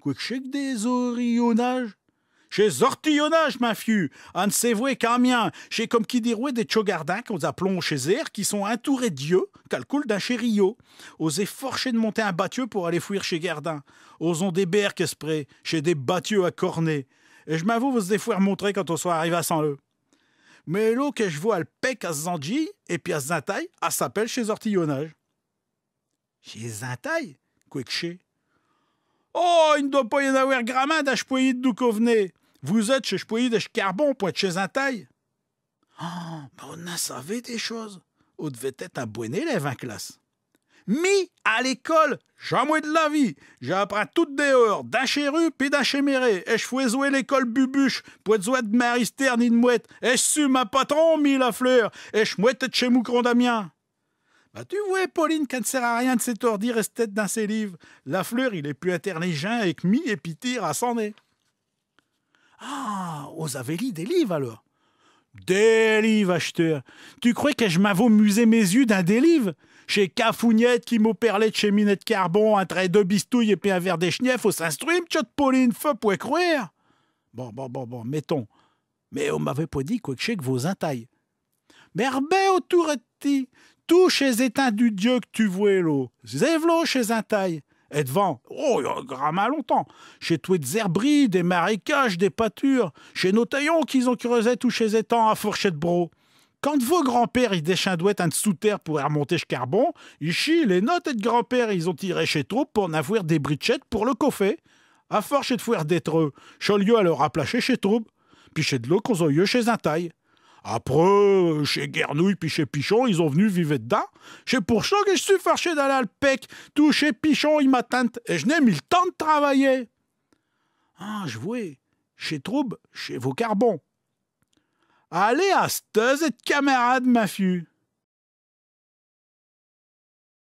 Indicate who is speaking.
Speaker 1: Quoi que des orillonnages? Chez ortillonnages, ma fieu, vous qu'à Camion, chez comme qui rouer des chogardins qu'on appelons chez Zer, qui sont entourés d'yeux, calcul d'un chériot. Oser forcher de monter un battueux pour aller fouir chez Gardin. Osons des berques esprits, chez des battueux à cornet. Et je m'avoue, vous des fois montrer quand on soit arrivé à Saint-Leu. Mais l'eau que je vois, elle pec à Zandji et puis à Zintaille, elle s'appelle chez ortillonnage. Chez Zintaille Quoi que chez Oh, il ne doit pas y en avoir grand d'où Vous êtes chez Chpoyer de Chcarbon, pour être chez un taille. Oh, ah, on a savait des choses. On devait être un bon élève en classe. Mais à l'école, jamais de la vie. J'apprends tout dehors, d'un rue puis d'un chéméré. Et je fais l'école bubuche, pour être de maristère ni de mouette. Et je suis ma patron, mis la fleur. Et je mouette de chez Moucron Damien. Bah, tu vois, Pauline, qu'elle ne sert à rien de s'étourdir et se tête dans ses livres. La fleur, il est plus interligent avec mi et pitir à son nez. Ah, vous avez lu des livres alors Des livres, acheteur. Tu crois que je m'avais muser mes yeux d'un des livres Chez Cafougnette qui m'opérlait de chez de Carbon, un trait de bistouille et puis un verre on faut s'instruire, de Pauline, feu pour croire. Bon, bon, bon, bon, mettons. Mais on m'avait pas dit quoi que chez que vos intailles. Merbe autour de ti, tout chez éteint du Dieu que tu vois l'eau, zévlo chez un taille. Et devant, oh, il y a gramma longtemps. Chez tout des zerbris, des marécages, des pâtures, chez nos taillons qu'ils ont creusé tous chez étangs à fourchette bro. Quand vos grands-pères, ils déchindouettent un sous terre pour remonter chez carbone, ici, les notes de grands-pères, ils ont tiré chez trop pour en avoir des brichettes pour le coffer. À force de fouer d'être eux, Cholieu à leur aplacher chez troupe, puis chez de l'eau qu'on chez un taille. Après, euh, chez Guernouille puis chez Pichon, ils ont venu vivre dedans. Chez Pourchon, que je suis fâché d'aller à Tout chez Pichon, ils m'atteintent Et je n'ai mis le temps de travailler. Ah, je vois. Chez Troube, chez vos carbons. Allez à et camarades, ma fille.